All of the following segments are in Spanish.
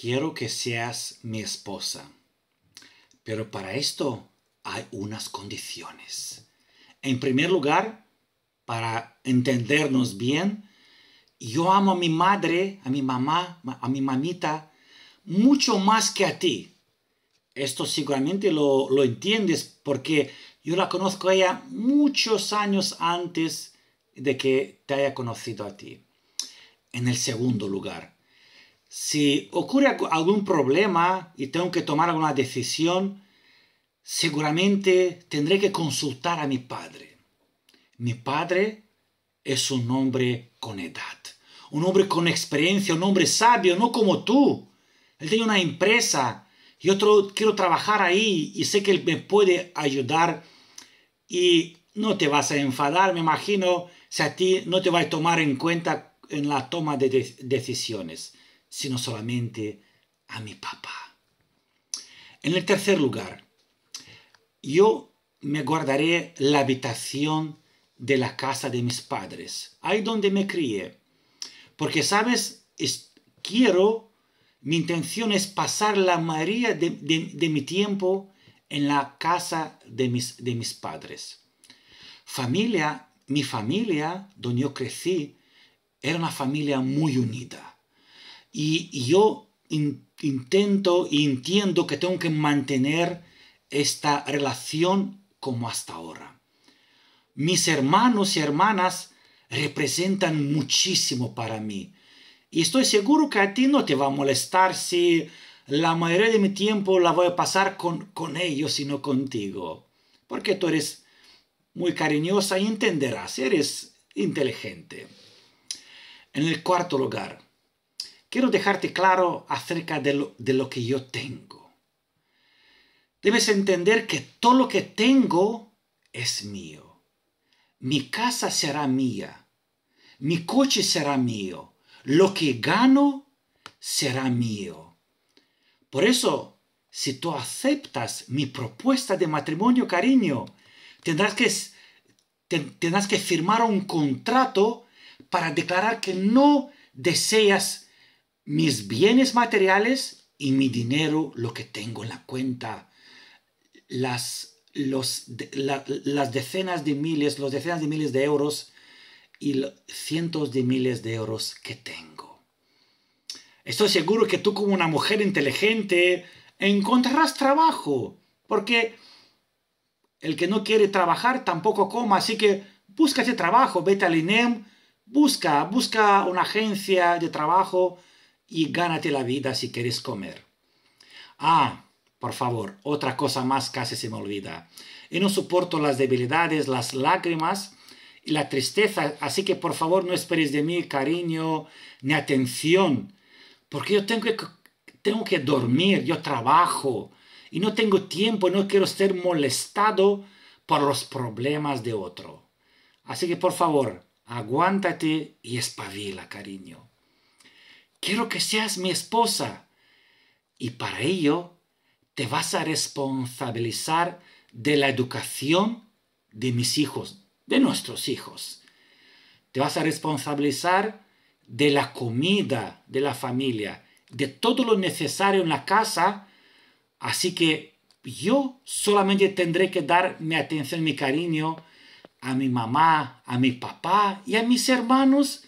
quiero que seas mi esposa, pero para esto hay unas condiciones. En primer lugar, para entendernos bien, yo amo a mi madre, a mi mamá, a mi mamita, mucho más que a ti. Esto seguramente lo, lo entiendes porque yo la conozco a ella muchos años antes de que te haya conocido a ti. En el segundo lugar, si ocurre algún problema y tengo que tomar alguna decisión, seguramente tendré que consultar a mi padre. Mi padre es un hombre con edad, un hombre con experiencia, un hombre sabio, no como tú. Él tiene una empresa, y yo quiero trabajar ahí y sé que él me puede ayudar y no te vas a enfadar, me imagino, si a ti no te va a tomar en cuenta en la toma de decisiones sino solamente a mi papá. En el tercer lugar, yo me guardaré la habitación de la casa de mis padres, ahí donde me crié, porque, ¿sabes? quiero, mi intención es pasar la mayoría de, mi tiempo en la casa de mis, de mis padres. Familia, mi familia, donde yo crecí, era una familia muy unida y, yo intento y entiendo que tengo que mantener esta relación como hasta ahora. Mis hermanos y hermanas representan muchísimo para mí. Y estoy seguro que a ti no te va a molestar si la mayoría de mi tiempo la voy a pasar con, con ellos y no contigo. Porque tú eres muy cariñosa y entenderás, eres inteligente. En el cuarto lugar, quiero dejarte claro acerca de lo, que yo tengo. Debes entender que todo lo que tengo es mío. Mi casa será mía. Mi coche será mío. Lo que gano será mío. Por eso, si tú aceptas mi propuesta de matrimonio, cariño, tendrás que, tendrás que firmar un contrato para declarar que no deseas mis bienes materiales y mi dinero, lo que tengo en la cuenta, las, decenas de miles, los decenas de miles de euros y los cientos de miles de euros que tengo. Estoy seguro que tú como una mujer inteligente encontrarás trabajo, porque el que no quiere trabajar tampoco coma, así que búscate trabajo, vete al INEM, busca, busca una agencia de trabajo, y gánate la vida si quieres comer. Ah, por favor, otra cosa más casi se me olvida. Y no soporto las debilidades, las lágrimas y la tristeza, así que por favor no esperes de mí cariño ni atención, porque yo tengo que, tengo que dormir, yo trabajo y no tengo tiempo, no quiero ser molestado por los problemas de otro. Así que por favor, aguántate y espabila, cariño quiero que seas mi esposa. Y para ello te vas a responsabilizar de la educación de mis hijos, de nuestros hijos. Te vas a responsabilizar de la comida de la familia, de todo lo necesario en la casa. Así que yo solamente tendré que dar mi atención, mi cariño a mi mamá, a mi papá y a mis hermanos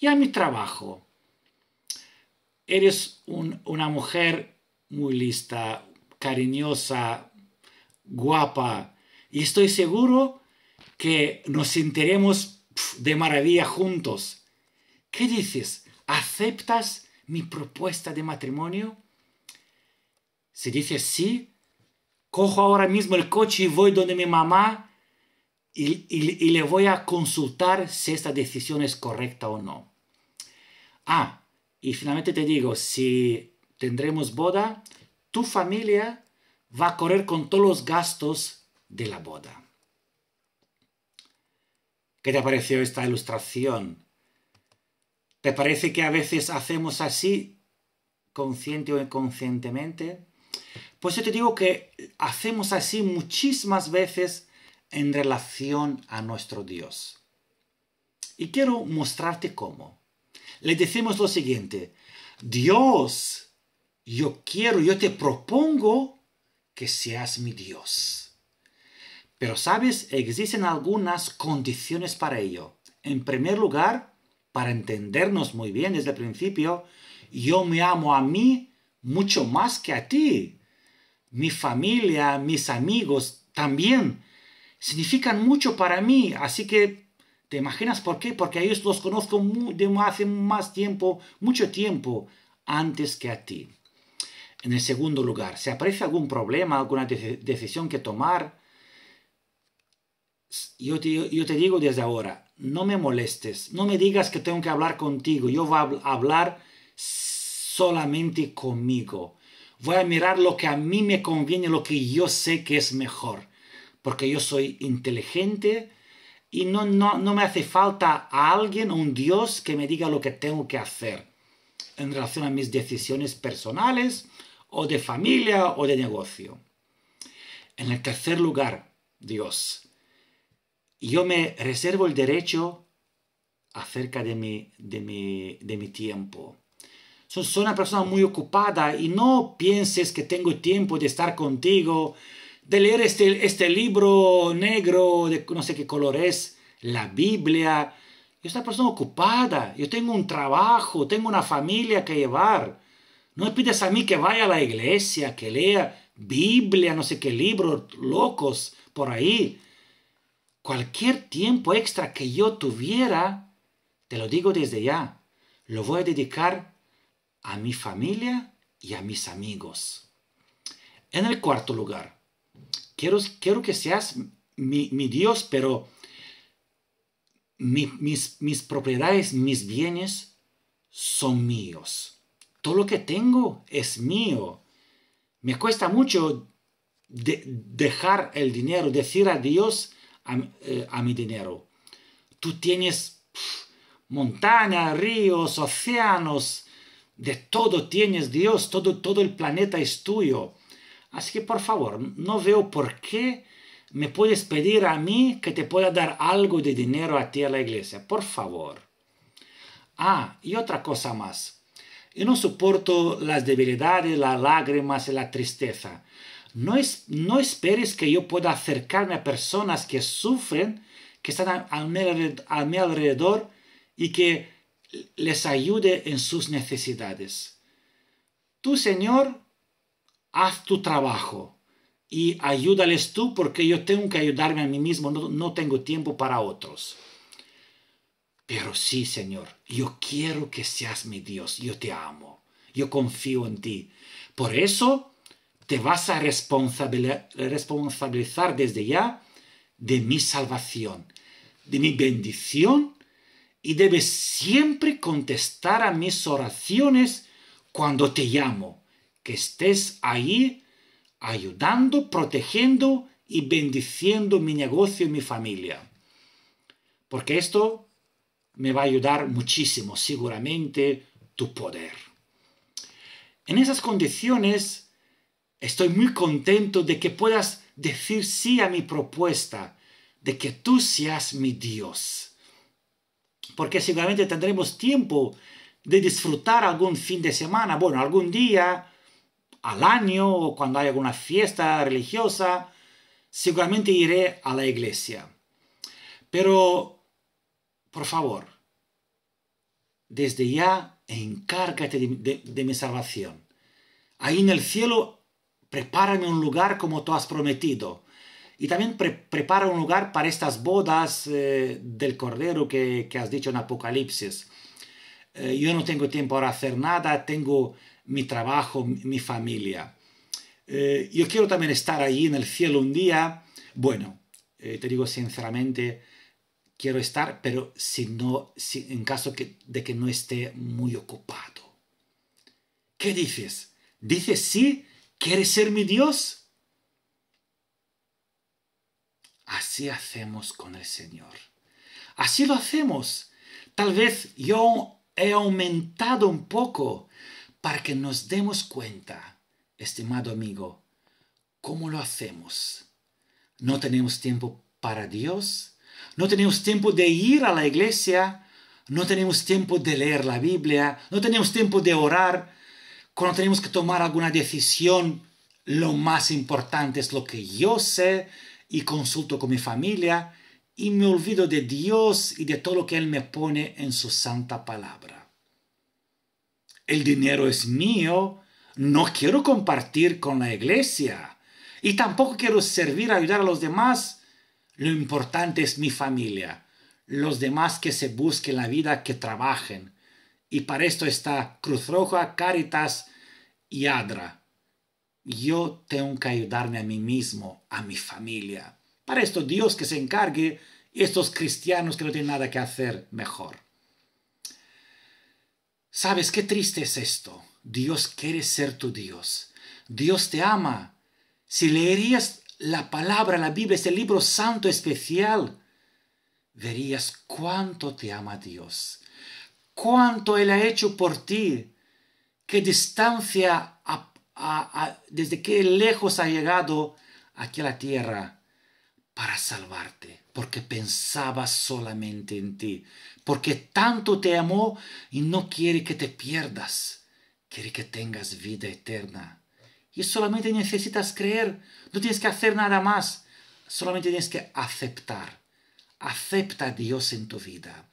y a mi trabajo eres una mujer muy lista, cariñosa, guapa, y estoy seguro que nos sentiremos de maravilla juntos. ¿Qué dices? ¿Aceptas mi propuesta de matrimonio? Si dices sí, cojo ahora mismo el coche y voy donde mi mamá y le voy a consultar si esta decisión es correcta o no. Ah, y finalmente te digo, si tendremos boda, tu familia va a correr con todos los gastos de la boda. ¿Qué te pareció esta ilustración? ¿Te parece que a veces hacemos así, consciente o inconscientemente? Pues yo te digo que hacemos así muchísimas veces en relación a nuestro Dios. Y quiero mostrarte cómo le decimos lo siguiente, Dios, yo quiero, yo te propongo que seas mi Dios. Pero sabes, existen algunas condiciones para ello. En primer lugar, para entendernos muy bien desde el principio, yo me amo a mí mucho más que a ti. Mi familia, mis amigos también significan mucho para mí, así que ¿Te imaginas por qué? Porque a ellos los conozco hace más tiempo, mucho tiempo antes que a ti. En el segundo lugar, si aparece algún problema, alguna decisión que tomar, yo te, digo desde ahora, no me molestes, no me digas que tengo que hablar contigo, yo voy a hablar solamente conmigo. Voy a mirar lo que a mí me conviene, lo que yo sé que es mejor, porque yo soy inteligente, y no, me hace falta a alguien, un Dios, que me diga lo que tengo que hacer en relación a mis decisiones personales o de familia o de negocio. En el tercer lugar, Dios. Yo me reservo el derecho acerca de mi, de mi, de mi tiempo. Soy una persona muy ocupada y no pienses que tengo tiempo de estar contigo de leer este, este libro negro de no sé qué color es, la Biblia. Yo esta persona ocupada, yo tengo un trabajo, tengo una familia que llevar. No me pides a mí que vaya a la iglesia, que lea Biblia, no sé qué libro, locos por ahí. Cualquier tiempo extra que yo tuviera, te lo digo desde ya, lo voy a dedicar a mi familia y a mis amigos. En el cuarto lugar, quiero, que seas mi, Dios, pero mis, propiedades, mis bienes son míos. Todo lo que tengo es mío. Me cuesta mucho dejar el dinero, decir adiós a, eh, a mi dinero. Tú tienes montañas, ríos, océanos, de todo tienes Dios, todo, todo el planeta es tuyo. Así que por favor, no veo por qué me puedes pedir a mí que te pueda dar algo de dinero a ti a la iglesia. Por favor. Ah, y otra cosa más. Yo no soporto las debilidades, las lágrimas y la tristeza. No, es, no esperes que yo pueda acercarme a personas que sufren, que están a mi alrededor y que les ayude en sus necesidades. Tú, Señor, haz tu trabajo y ayúdales tú porque yo tengo que ayudarme a mí mismo, no, tengo tiempo para otros. Pero sí, Señor, yo quiero que seas mi Dios, yo te amo, yo confío en ti. Por eso te vas a responsabilizar desde ya de mi salvación, de mi bendición y debes siempre contestar a mis oraciones cuando te llamo que estés ahí ayudando, protegiendo y bendiciendo mi negocio y mi familia. Porque esto me va a ayudar muchísimo, seguramente, tu poder. En esas condiciones, estoy muy contento de que puedas decir sí a mi propuesta, de que tú seas mi Dios. Porque seguramente tendremos tiempo de disfrutar algún fin de semana, bueno, algún día, al año o cuando haya alguna fiesta religiosa, seguramente iré a la iglesia. Pero, por favor, desde ya encárgate de, mi salvación. Ahí en el cielo, prepárame un lugar como tú has prometido. Y también prepara un lugar para estas bodas eh, del Cordero que, has dicho en Apocalipsis. Eh, yo no tengo tiempo para hacer nada, tengo mi trabajo, mi familia. Eh, yo quiero también estar allí en el cielo un día. Bueno, eh, te digo sinceramente, quiero estar, pero si no, si, en caso de que no esté muy ocupado. ¿Qué dices? ¿Dices sí? ¿Quieres ser mi Dios? Así hacemos con el Señor. Así lo hacemos. Tal vez yo he aumentado un poco para que nos demos cuenta, estimado amigo, cómo lo hacemos. No tenemos tiempo para Dios, no tenemos tiempo de ir a la iglesia, no tenemos tiempo de leer la Biblia, no tenemos tiempo de orar. Cuando tenemos que tomar alguna decisión, lo más importante es lo que yo sé y consulto con mi familia y me olvido de Dios y de todo lo que Él me pone en su santa palabra el dinero es mío, no quiero compartir con la iglesia y tampoco quiero servir, a ayudar a los demás. Lo importante es mi familia, los demás que se busquen la vida, que trabajen. Y para esto está Cruz Roja, Caritas y Adra. Yo tengo que ayudarme a mí mismo, a mi familia. Para esto Dios que se encargue y estos cristianos que no tienen nada que hacer mejor. Sabes qué triste es esto. Dios quiere ser tu Dios. Dios te ama. Si leerías la palabra, la Biblia, este libro santo especial, verías cuánto te ama Dios, cuánto Él ha hecho por ti, qué distancia, desde qué lejos ha llegado aquí a la tierra para salvarte, porque pensaba solamente en ti porque tanto te amó y no quiere que te pierdas, quiere que tengas vida eterna. Y solamente necesitas creer, no tienes que hacer nada más, solamente tienes que aceptar. Acepta a Dios en tu vida.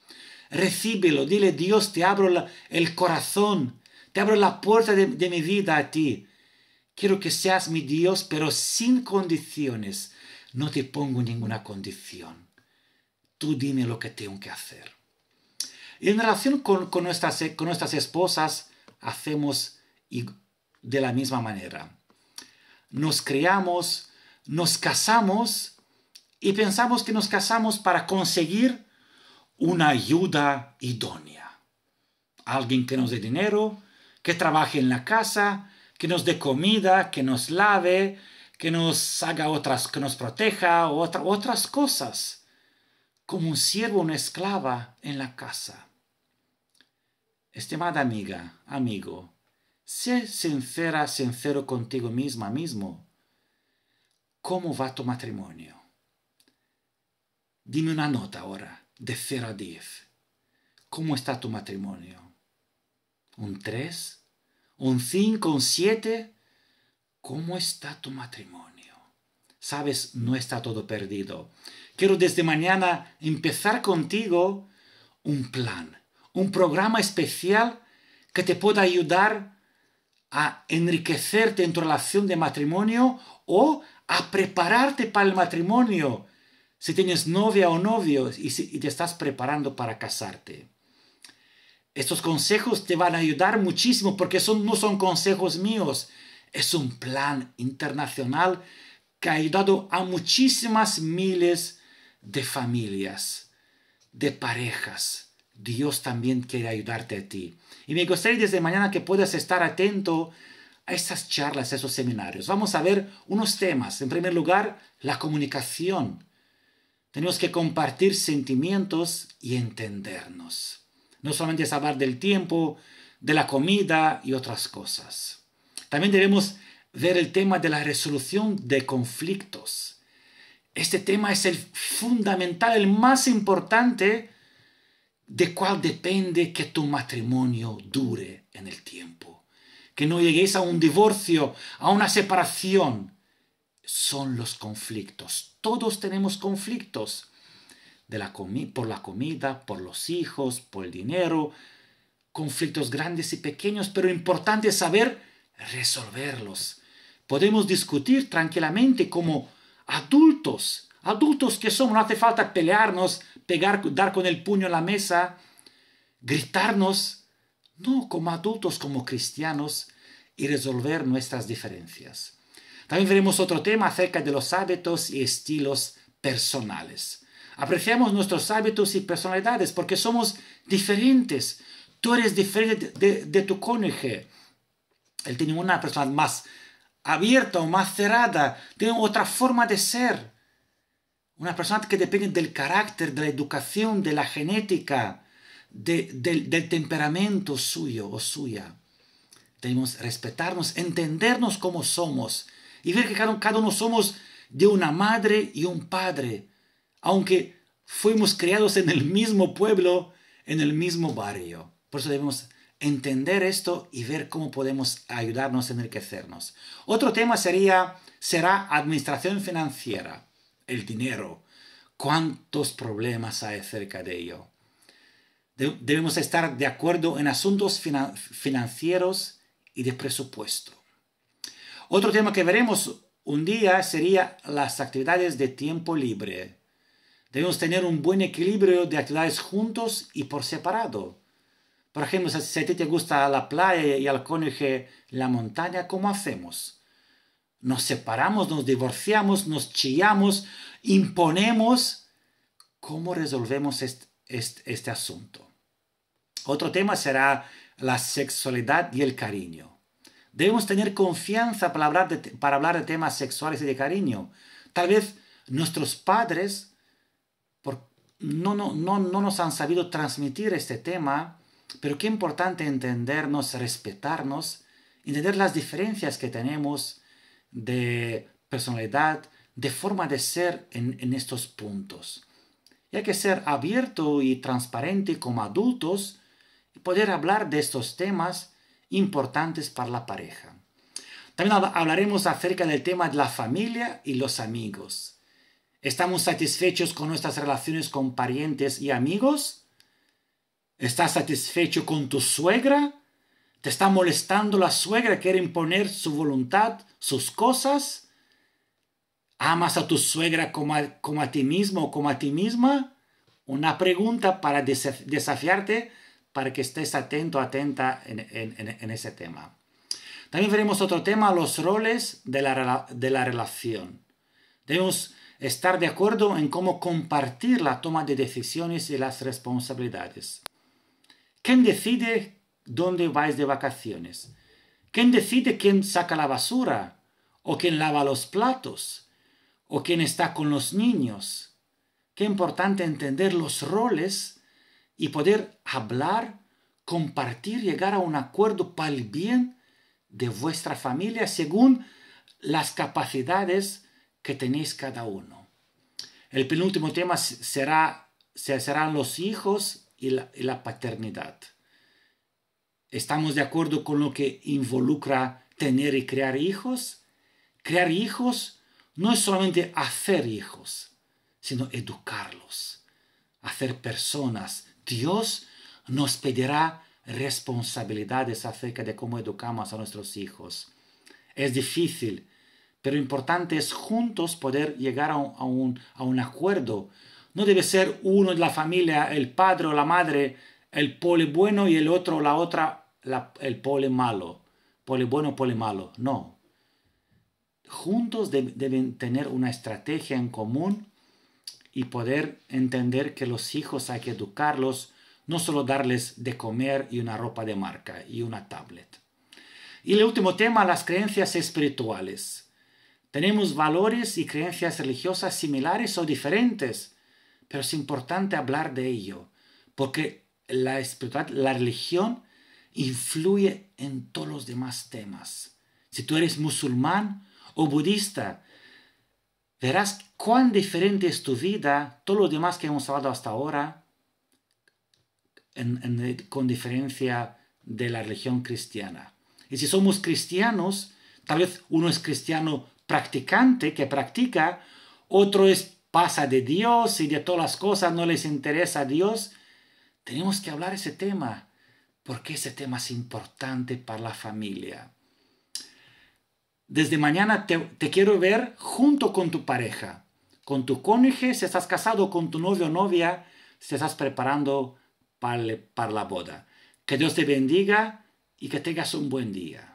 Recíbelo, dile Dios, te abro el corazón, te abro la puerta de mi vida a ti. Quiero que seas mi Dios, pero sin condiciones. No te pongo ninguna condición. Tú dime lo que tengo que hacer. Y en relación con, nuestras, esposas, hacemos de la misma manera. Nos criamos, nos casamos y pensamos que nos casamos para conseguir una ayuda idónea. Alguien que nos dé dinero, que trabaje en la casa, que nos dé comida, que nos lave, que nos haga otras, que nos proteja, otras cosas como un siervo una esclava en la casa. Estimada amiga, amigo, sé sincera, sincero contigo misma mismo. ¿Cómo va tu matrimonio? Dime una nota ahora, de 0 a 10. ¿Cómo está tu matrimonio? ¿Un 3? ¿Un 5? ¿Un 7? ¿Cómo está tu matrimonio? Sabes, no está todo perdido. Quiero desde mañana empezar contigo un plan, un programa especial que te pueda ayudar a enriquecerte en tu relación de matrimonio o a prepararte para el matrimonio si tienes novia o novio y, te estás preparando para casarte. Estos consejos te van a ayudar muchísimo porque son, no son consejos míos, es un plan internacional que ha ayudado a muchísimas miles de familias, de parejas. Dios también quiere ayudarte a ti. Y me gustaría desde mañana que puedas estar atento a esas charlas, a esos seminarios. Vamos a ver unos temas. En primer lugar, la comunicación. Tenemos que compartir sentimientos y entendernos. No solamente es hablar del tiempo, de la comida y otras cosas. También debemos ver el tema de la resolución de conflictos. Este tema es el fundamental, el más importante, de cuál depende que tu matrimonio dure en el tiempo. Que no lleguéis a un divorcio, a una separación. Son los conflictos. Todos tenemos conflictos. De la por la comida, por los hijos, por el dinero. Conflictos grandes y pequeños, pero importante es saber resolverlos. Podemos discutir tranquilamente como adultos, adultos que somos, no hace falta pelearnos, pegar, dar con el puño en la mesa, gritarnos, no como adultos, como cristianos, y resolver nuestras diferencias. También veremos otro tema acerca de los hábitos y estilos personales. Apreciamos nuestros hábitos y personalidades porque somos diferentes. Tú eres diferente de, tu cónyuge. Él tiene una persona más abierta o más cerrada, tienen otra forma de ser. Una persona que depende del carácter, de la educación, de la genética, del, temperamento suyo o suya. Debemos respetarnos, entendernos como somos y ver que cada, cada uno somos de una madre y un padre, aunque fuimos criados en el mismo pueblo, en el mismo barrio. Por eso debemos entender esto y ver cómo podemos ayudarnos a enriquecernos. Otro tema sería, será administración financiera, el dinero. ¿Cuántos problemas hay acerca de ello? debemos estar de acuerdo en asuntos financieros y de presupuesto. Otro tema que veremos un día sería las actividades de tiempo libre. Debemos tener un buen equilibrio de actividades juntos y por separado por ejemplo, si a ti te gusta la playa y al cónyuge la montaña, ¿cómo hacemos? Nos separamos, nos divorciamos, nos chillamos, imponemos. ¿Cómo resolvemos este, este, asunto? Otro tema será la sexualidad y el cariño. Debemos tener confianza para hablar de, para hablar de temas sexuales y de cariño. Tal vez nuestros padres por, no, no, no, no nos han sabido transmitir este tema pero qué importante entendernos, respetarnos, entender las diferencias que tenemos de personalidad, de forma de ser en, estos puntos. Y hay que ser abierto y transparente como adultos y poder hablar de estos temas importantes para la pareja. También hablaremos acerca del tema de la familia y los amigos. ¿Estamos satisfechos con nuestras relaciones con parientes y amigos? ¿Estás satisfecho con tu suegra? ¿Te está molestando la suegra? ¿Quiere imponer su voluntad, sus cosas? ¿Amas a tu suegra como a, ti mismo o como a ti misma? Una pregunta para desafiarte para que estés atento, atenta en, en, ese tema. También veremos otro tema, los roles de la relación. Debemos estar de acuerdo en cómo compartir la toma de decisiones y las responsabilidades. ¿Quién decide dónde vais de vacaciones? ¿Quién decide quién saca la basura? ¿O quién lava los platos? ¿O quién está con los niños? Qué importante entender los roles y poder hablar, compartir, llegar a un acuerdo para el bien de vuestra familia según las capacidades que tenéis cada uno. El penúltimo tema será, serán los hijos y la, paternidad. ¿Estamos de acuerdo con lo que involucra tener y crear hijos? Crear hijos no es solamente hacer hijos, sino educarlos, hacer personas. Dios nos pedirá responsabilidades acerca de cómo educamos a nuestros hijos. Es difícil, pero importante es juntos poder llegar a un, a un acuerdo no debe ser uno de la familia, el padre o la madre, el pole bueno y el otro, o la otra, el pole malo. Pole bueno, pole malo. No. Juntos deben tener una estrategia en común y poder entender que los hijos hay que educarlos, no solo darles de comer y una ropa de marca y una tablet. Y el último tema, las creencias espirituales. Tenemos valores y creencias religiosas similares o diferentes, pero es importante hablar de ello, porque la espiritualidad, la religión, influye en todos los demás temas. Si tú eres musulmán o budista, verás cuán diferente es tu vida, todos los demás que hemos hablado hasta ahora, en, con diferencia de la religión cristiana. Y si somos cristianos, tal vez uno es cristiano practicante, que practica, otro es pasa de Dios y de todas las cosas no les interesa a Dios, tenemos que hablar ese tema, porque ese tema es importante para la familia. Desde mañana te, quiero ver junto con tu pareja, con tu cónyuge, si estás casado, con tu novio o novia, si estás preparando para la boda. Que Dios te bendiga y que tengas un buen día.